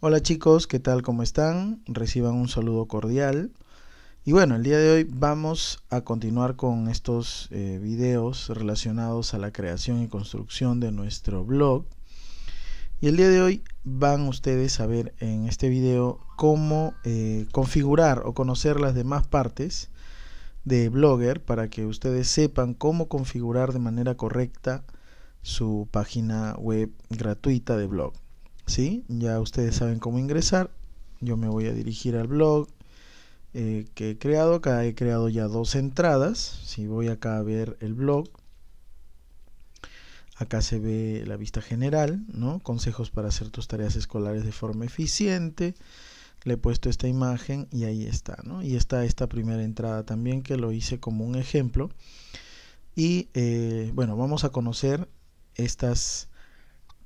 Hola chicos, ¿qué tal? ¿Cómo están? Reciban un saludo cordial. Y bueno, el día de hoy vamos a continuar con estos eh, videos relacionados a la creación y construcción de nuestro blog. Y el día de hoy van ustedes a ver en este video cómo eh, configurar o conocer las demás partes de Blogger para que ustedes sepan cómo configurar de manera correcta su página web gratuita de blog. ¿sí? Ya ustedes saben cómo ingresar. Yo me voy a dirigir al blog eh, que he creado. Acá he creado ya dos entradas. Si voy acá a ver el blog, acá se ve la vista general, ¿no? Consejos para hacer tus tareas escolares de forma eficiente. Le he puesto esta imagen y ahí está, Y está esta primera entrada también que lo hice como un ejemplo. Y eh, bueno, vamos a conocer estas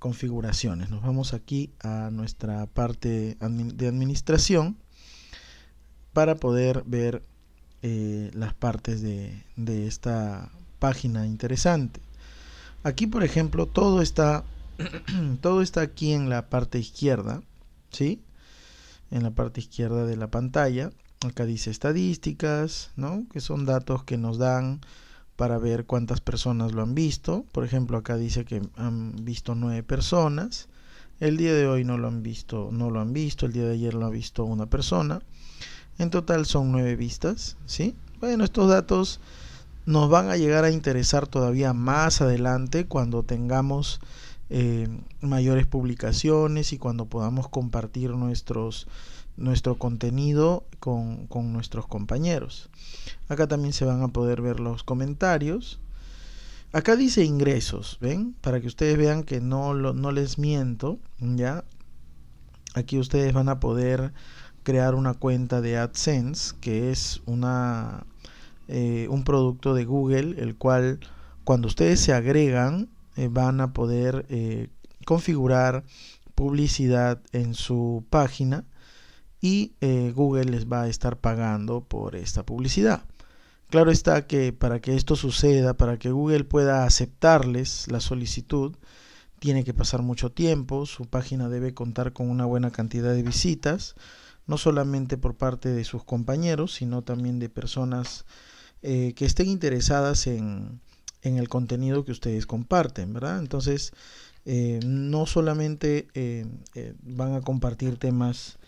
configuraciones. Nos vamos aquí a nuestra parte de administración para poder ver eh, las partes de, esta página interesante. Aquí, por ejemplo, todo está, todo está aquí en la parte izquierda, ¿sí? En la parte izquierda de la pantalla. Acá dice estadísticas, ¿no? Que son datos que nos dan para ver cuántas personas lo han visto. Por ejemplo, acá dice que han visto nueve personas. El día de hoy no lo han visto, no lo han visto. El día de ayer lo ha visto una persona. En total son nueve vistas, ¿sí? Bueno, estos datos nos van a llegar a interesar todavía más adelante cuando tengamos eh, mayores publicaciones y cuando podamos compartir nuestros nuestro contenido con, nuestros compañeros. Acá también se van a poder ver los comentarios. Acá dice ingresos, ¿ven? Para que ustedes vean que no, no les miento, ¿ya? Aquí ustedes van a poder crear una cuenta de AdSense, que es una, eh, un producto de Google, el cual cuando ustedes se agregan eh, van a poder eh, configurar publicidad en su página y eh, Google les va a estar pagando por esta publicidad. Claro está que para que esto suceda, para que Google pueda aceptarles la solicitud, tiene que pasar mucho tiempo, su página debe contar con una buena cantidad de visitas, no solamente por parte de sus compañeros, sino también de personas eh, que estén interesadas en, el contenido que ustedes comparten, ¿verdad? Entonces, eh, no solamente van a compartir temas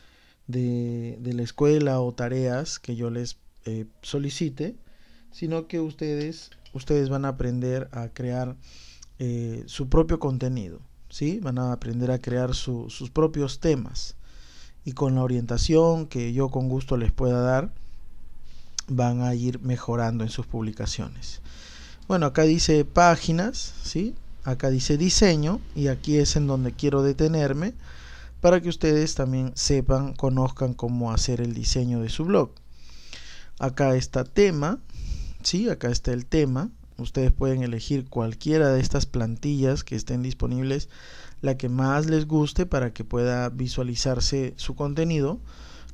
de, la escuela o tareas que yo les eh, solicite, sino que ustedes, ustedes van a aprender a crear eh, su propio contenido, ¿sí? Van a aprender a crear sus propios temas. Y con la orientación que yo con gusto les pueda dar, van a ir mejorando en sus publicaciones. Bueno, acá dice páginas, ¿sí? Acá dice diseño y aquí es en donde quiero detenerme para que ustedes también sepan, conozcan cómo hacer el diseño de su blog. Acá está tema, sí, acá está el tema. Ustedes pueden elegir cualquiera de estas plantillas que estén disponibles, la que más les guste para que pueda visualizarse su contenido.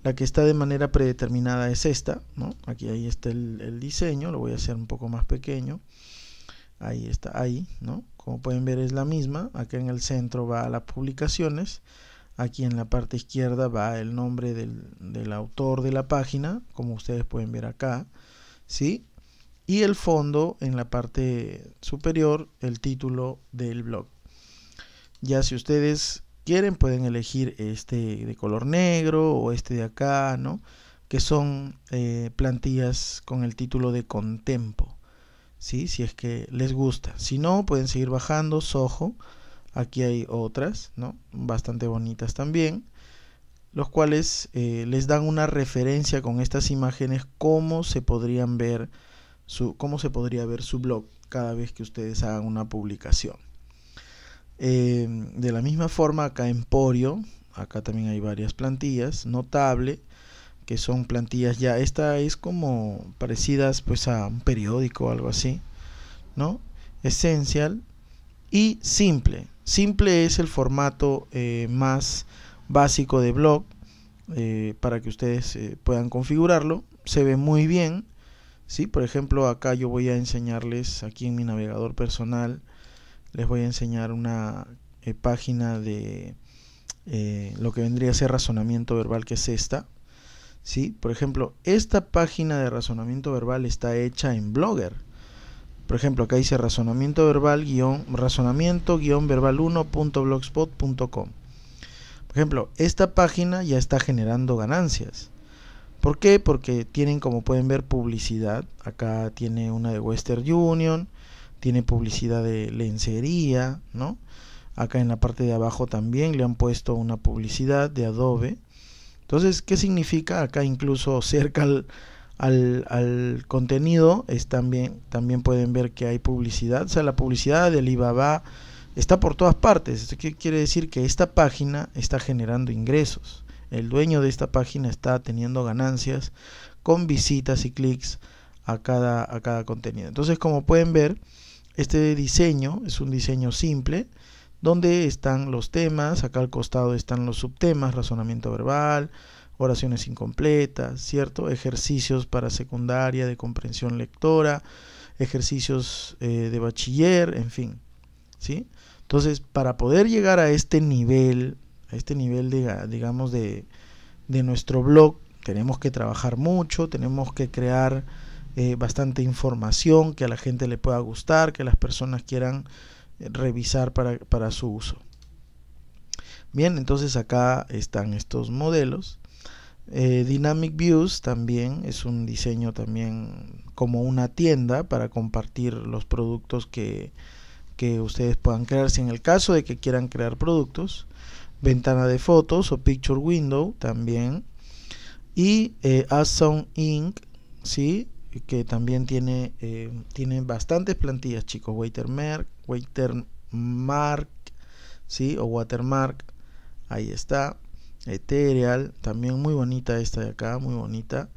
La que está de manera predeterminada es esta, ¿no? Aquí ahí está el, diseño, lo voy a hacer un poco más pequeño. Ahí está, ahí, ¿no? Como pueden ver es la misma. Acá en el centro va a las publicaciones. Aquí en la parte izquierda va el nombre del, autor de la página, como ustedes pueden ver acá, ¿sí? Y el fondo en la parte superior, el título del blog. Ya si ustedes quieren pueden elegir este de color negro o este de acá, ¿no? Que son eh, plantillas con el título de Contempo, ¿sí? Si es que les gusta. Si no, pueden seguir bajando, sojo Aquí hay otras, ¿no? Bastante bonitas también, los cuales eh, les dan una referencia con estas imágenes cómo se podrían ver su, cómo se podría ver su blog cada vez que ustedes hagan una publicación. Eh, de la misma forma, acá Emporio, acá también hay varias plantillas, notable, que son plantillas ya, esta es como parecidas pues a un periódico o algo así, ¿no? Esencial y simple, Simple es el formato eh, más básico de blog eh, para que ustedes eh, puedan configurarlo. Se ve muy bien. ¿sí? Por ejemplo, acá yo voy a enseñarles, aquí en mi navegador personal, les voy a enseñar una página de lo que vendría a ser razonamiento verbal, que es esta. ¿sí? Por ejemplo, esta página de razonamiento verbal está hecha en Blogger. Por ejemplo, acá dice razonamiento verbal guión razonamiento guión verbal 1.blogspot.com. Por ejemplo, esta página ya está generando ganancias. ¿Por qué? Porque tienen, como pueden ver, publicidad. Acá tiene una de Western Union, tiene publicidad de lencería, ¿no? Acá en la parte de abajo también le han puesto una publicidad de Adobe. Entonces, ¿qué significa? Acá incluso cerca al, al, contenido, es también, también pueden ver que hay publicidad. O sea, la publicidad de Alibaba está por todas partes. Esto quiere decir que esta página está generando ingresos. El dueño de esta página está teniendo ganancias con visitas y clics a cada, a cada contenido. Entonces, como pueden ver, este diseño es un diseño simple donde están los temas, acá al costado están los subtemas, razonamiento verbal, oraciones incompletas, ¿cierto? Ejercicios para secundaria de comprensión lectora, ejercicios eh, de bachiller, en fin, ¿sí? Entonces, para poder llegar a este nivel, a este nivel, de, digamos, de, nuestro blog, tenemos que trabajar mucho, tenemos que crear eh, bastante información que a la gente le pueda gustar, que las personas quieran eh, revisar para su uso. Bien, entonces acá están estos modelos. Eh, Dynamic Views también es un diseño también como una tienda para compartir los productos que, que ustedes puedan crear si en el caso de que quieran crear productos. Ventana de fotos o Picture Window también. Y eh, Inc. ¿sí? que también tiene, eh, bastantes plantillas, chicos. Watermark, Watermark, ¿sí? O Watermark, ahí está. Ethereal, también muy bonita esta de acá, muy bonita.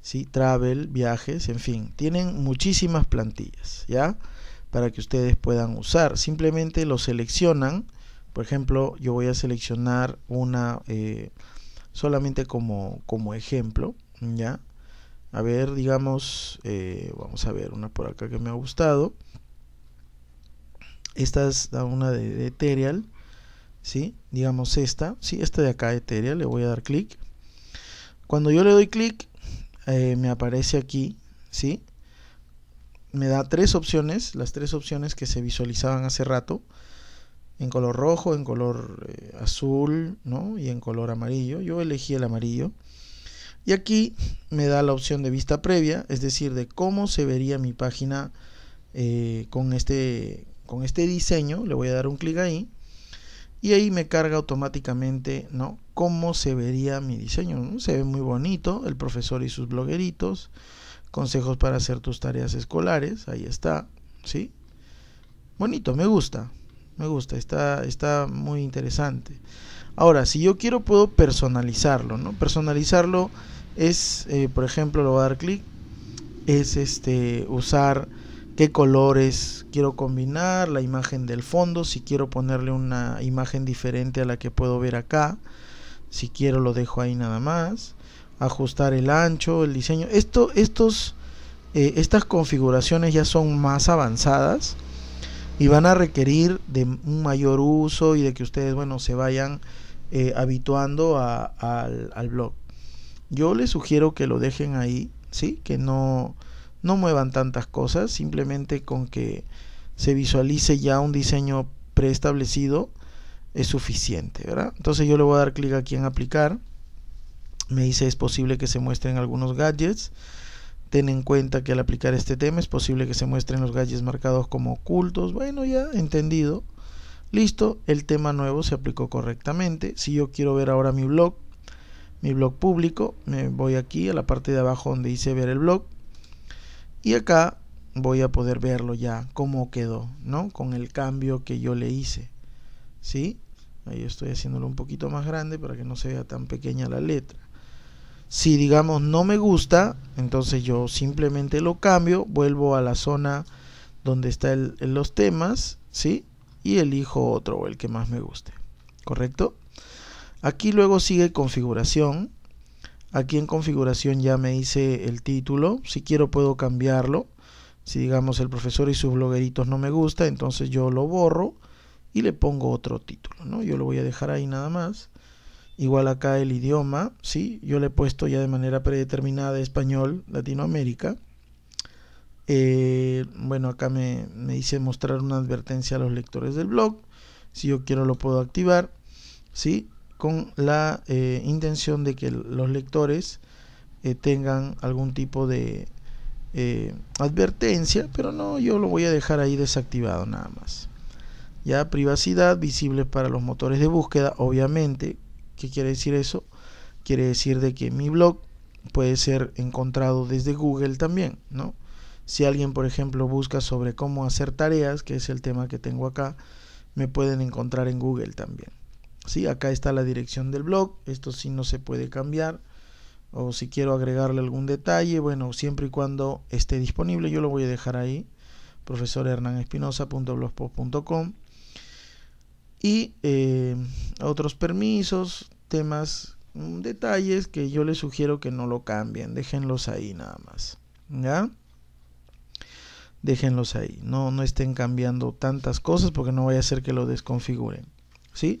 ¿sí? Travel, viajes, en fin, tienen muchísimas plantillas, ¿ya? Para que ustedes puedan usar. Simplemente lo seleccionan. Por ejemplo, yo voy a seleccionar una eh, solamente como, como ejemplo, ¿ya? A ver, digamos, eh, vamos a ver una por acá que me ha gustado. Esta es una de, de Ethereal digamos esta, ¿sí? esta de acá Ethereum, le voy a dar clic. Cuando yo le doy clic, eh, me aparece aquí, ¿sí? me da tres opciones, las tres opciones que se visualizaban hace rato, en color rojo, en color eh, azul ¿no? y en color amarillo. Yo elegí el amarillo. Y aquí me da la opción de vista previa, es decir, de cómo se vería mi página eh, con, este, con este diseño. Le voy a dar un clic ahí y ahí me carga automáticamente, ¿no? Cómo se vería mi diseño. Se ve muy bonito, el profesor y sus blogueritos, consejos para hacer tus tareas escolares, ahí está, ¿sí? Bonito, me gusta, me gusta, está, está muy interesante. Ahora, si yo quiero puedo personalizarlo, ¿no? Personalizarlo es, eh, por ejemplo, lo voy a dar clic, es este, usar qué colores quiero combinar, la imagen del fondo, si quiero ponerle una imagen diferente a la que puedo ver acá, si quiero lo dejo ahí nada más, ajustar el ancho, el diseño, esto, estos, eh, estas configuraciones ya son más avanzadas y van a requerir de un mayor uso y de que ustedes, bueno, se vayan eh, habituando al, blog. Yo les sugiero que lo dejen ahí, ¿sí? Que no no muevan tantas cosas, simplemente con que se visualice ya un diseño preestablecido es suficiente, Entonces yo le voy a dar clic aquí en aplicar. Me dice es posible que se muestren algunos gadgets. Ten en cuenta que al aplicar este tema es posible que se muestren los gadgets marcados como ocultos. Bueno, ya entendido. Listo, el tema nuevo se aplicó correctamente. Si yo quiero ver ahora mi blog, mi blog público, me voy aquí a la parte de abajo donde dice ver el blog. Y acá voy a poder verlo ya cómo quedó, ¿no? Con el cambio que yo le hice, ¿sí? Ahí estoy haciéndolo un poquito más grande para que no se vea tan pequeña la letra. Si digamos no me gusta, entonces yo simplemente lo cambio, vuelvo a la zona donde están los temas, ¿sí? Y elijo otro o el que más me guste, ¿correcto? Aquí luego sigue configuración, Aquí en configuración ya me hice el título. Si quiero puedo cambiarlo. Si digamos el profesor y sus blogueritos no me gusta, entonces yo lo borro y le pongo otro título. ¿no? Yo lo voy a dejar ahí nada más. Igual acá el idioma, ¿sí? yo le he puesto ya de manera predeterminada español, Latinoamérica. Eh, bueno, acá me, me mostrar una advertencia a los lectores del blog. Si yo quiero lo puedo activar. ¿sí? con la eh, intención de que los lectores eh, tengan algún tipo de eh, advertencia, pero no, yo lo voy a dejar ahí desactivado nada más. Ya privacidad visible para los motores de búsqueda, obviamente. ¿Qué quiere decir eso? Quiere decir de que mi blog puede ser encontrado desde Google también, ¿no? Si alguien, por ejemplo, busca sobre cómo hacer tareas, que es el tema que tengo acá, me pueden encontrar en Google también. Sí, acá está la dirección del blog, esto sí no se puede cambiar o si quiero agregarle algún detalle, bueno, siempre y cuando esté disponible, yo lo voy a dejar ahí, Profesor profesorhernanespinosa.blogspot.com y eh, otros permisos, temas, mm, detalles que yo les sugiero que no lo cambien, déjenlos ahí nada más, ¿ya? Déjenlos ahí, no, no estén cambiando tantas cosas porque no vaya a ser que lo desconfiguren, ¿sí? sí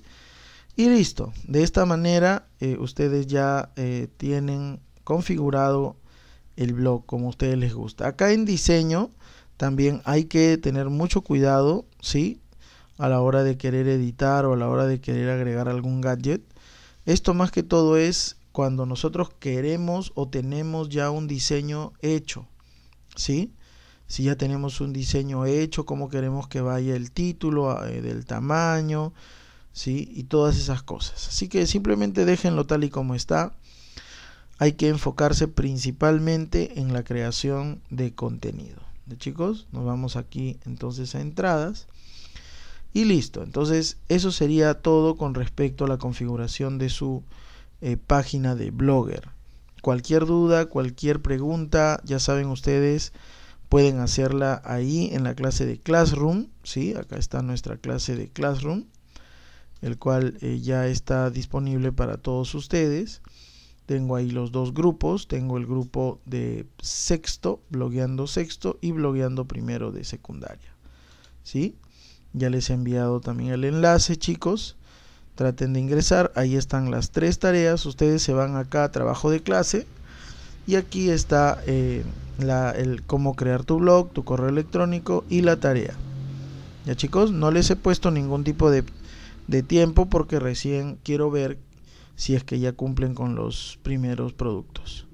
y listo, de esta manera eh, ustedes ya eh, tienen configurado el blog como a ustedes les gusta. Acá en diseño también hay que tener mucho cuidado, ¿sí? A la hora de querer editar o a la hora de querer agregar algún gadget. Esto más que todo es cuando nosotros queremos o tenemos ya un diseño hecho, ¿sí? Si ya tenemos un diseño hecho, cómo queremos que vaya el título, eh, del tamaño, y todas esas cosas. Así que simplemente déjenlo tal y como está. Hay que enfocarse principalmente en la creación de contenido. ¿De chicos? Nos vamos aquí entonces a entradas. Y listo. Entonces, eso sería todo con respecto a la configuración de su eh, página de Blogger. Cualquier duda, cualquier pregunta, ya saben ustedes, pueden hacerla ahí en la clase de Classroom. ¿sí? Acá está nuestra clase de Classroom el cual eh, ya está disponible para todos ustedes. Tengo ahí los dos grupos, tengo el grupo de sexto, blogueando sexto y blogueando primero de secundaria. ¿Sí? Ya les he enviado también el enlace, chicos. Traten de ingresar, ahí están las tres tareas. Ustedes se van acá a trabajo de clase y aquí está eh, la, el cómo crear tu blog, tu correo electrónico y la tarea. Ya chicos, no les he puesto ningún tipo de de tiempo porque recién quiero ver si es que ya cumplen con los primeros productos.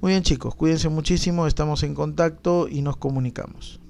Muy bien chicos, cuídense muchísimo, estamos en contacto y nos comunicamos.